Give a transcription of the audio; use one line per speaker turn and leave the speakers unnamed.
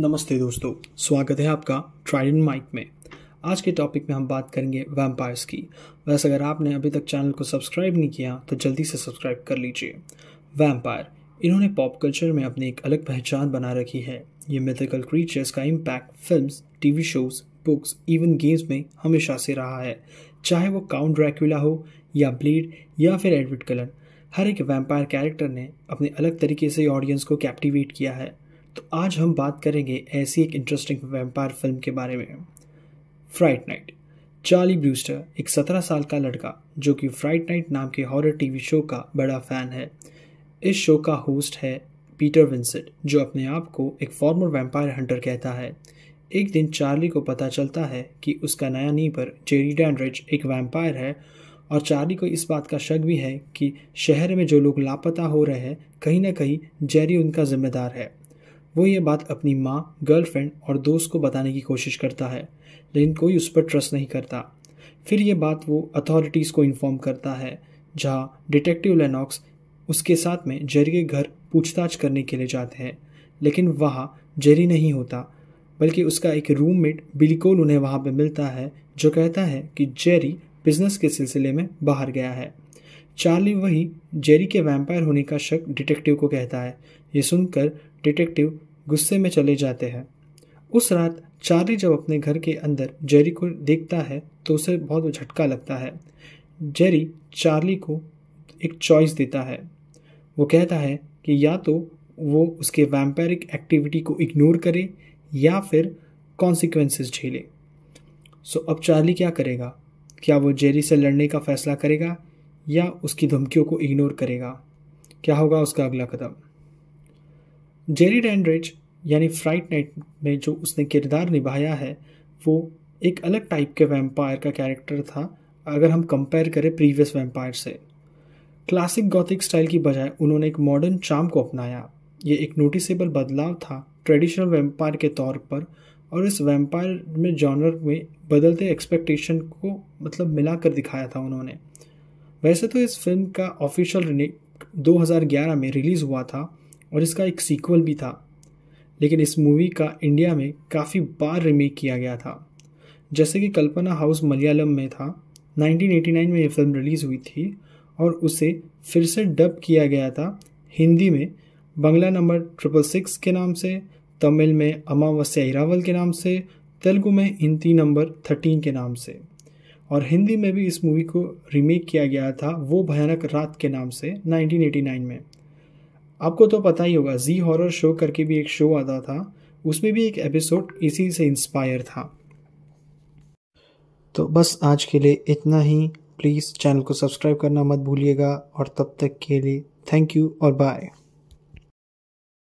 नमस्ते दोस्तों स्वागत है आपका ट्राइडेंट माइक में आज के टॉपिक में हम बात करेंगे वैम्पायर्स की वैसे अगर आपने अभी तक चैनल को सब्सक्राइब नहीं किया तो जल्दी से सब्सक्राइब कर लीजिए वैम्पायर इन्होंने पॉप कल्चर में अपनी एक अलग पहचान बना रखी है ये मिथिकल क्रीचर्स का impact film TV shows books even games में हमेशा से रहा है चाहे वो काउंट ड्रैक्यूला हो या ब्लेड या फिर एडविड कलन हर एक वैम्पायर कैरेक्टर ने अपने अलग तरीके से ऑडियंस को कैप्टिवेट किया है तो आज हम बात करेंगे ऐसी एक इंटरेस्टिंग वैम्पायर फिल्म के बारे में फ्राइट नाइट चार्ली ब्रूस्टर एक सत्रह साल का लड़का जो कि फ्राइट नाइट नाम के हॉरर टीवी शो का बड़ा फ़ैन है इस शो का होस्ट है पीटर विंसेट जो अपने आप को एक फॉर्मर वैम्पायर हंटर कहता है एक दिन चार्ली को पता चलता है कि उसका नया नीपर जेरी डैंड्रिज एक वैम्पायर है और चार्ली को इस बात का शक भी है कि शहर में जो लोग लापता हो रहे हैं कहीं ना कहीं जेरी उनका जिम्मेदार है वो ये बात अपनी माँ गर्लफ्रेंड और दोस्त को बताने की कोशिश करता है लेकिन कोई उस पर ट्रस्ट नहीं करता फिर ये बात वो अथॉरिटीज़ को इन्फॉर्म करता है जहाँ डिटेक्टिव लेनॉक्स उसके साथ में जेरी के घर पूछताछ करने के लिए जाते हैं लेकिन वहाँ जेरी नहीं होता बल्कि उसका एक रूममेट बिल्कुल उन्हें वहाँ पर मिलता है जो कहता है कि जेरी बिजनेस के सिलसिले में बाहर गया है चार्ली वही जेरी के वैम्पायर होने का शक डिटेक्टिव को कहता है ये सुनकर डिटेक्टिव गुस्से में चले जाते हैं उस रात चार्ली जब अपने घर के अंदर जेरी को देखता है तो उसे बहुत झटका लगता है जेरी चार्ली को एक चॉइस देता है वो कहता है कि या तो वो उसके वैम्पायरिक एक्टिविटी को इग्नोर करे या फिर कॉन्सिक्वेंसेस झेले सो अब चार्ली क्या करेगा क्या वो जेरी से लड़ने का फैसला करेगा या उसकी धमकियों को इग्नोर करेगा क्या होगा उसका अगला कदम जेरी डैंड्रिज यानी फ्राइट नाइट में जो उसने किरदार निभाया है वो एक अलग टाइप के वैम्पायर का कैरेक्टर था अगर हम कंपेयर करें प्रीवियस वैम्पायर से क्लासिक गॉथिक स्टाइल की बजाय उन्होंने एक मॉडर्न चार्म को अपनाया ये एक नोटिसेबल बदलाव था ट्रेडिशनल वैम्पायर के तौर पर और इस वैम्पायर में जॉनर में बदलते एक्सपेक्टेशन को मतलब मिला कर दिखाया था उन्होंने वैसे तो इस फिल्म का ऑफिशियल रिमेक 2011 में रिलीज़ हुआ था और इसका एक सीक्वल भी था लेकिन इस मूवी का इंडिया में काफ़ी बार रिमेक किया गया था जैसे कि कल्पना हाउस मलयालम में था 1989 में ये फिल्म रिलीज़ हुई थी और उसे फिर से डब किया गया था हिंदी में बंगला नंबर ट्रिपल सिक्स के नाम से तमिल में अमावस्या इरावल के नाम से तेलुगु में हिंदी नंबर थर्टीन के नाम से और हिंदी में भी इस मूवी को रीमेक किया गया था वो भयानक रात के नाम से 1989 में आपको तो पता ही होगा जी हॉरर शो करके भी एक शो आता था उसमें भी एक एपिसोड इसी से इंस्पायर था तो बस आज के लिए इतना ही प्लीज़ चैनल को सब्सक्राइब करना मत भूलिएगा और तब तक के लिए थैंक यू और बाय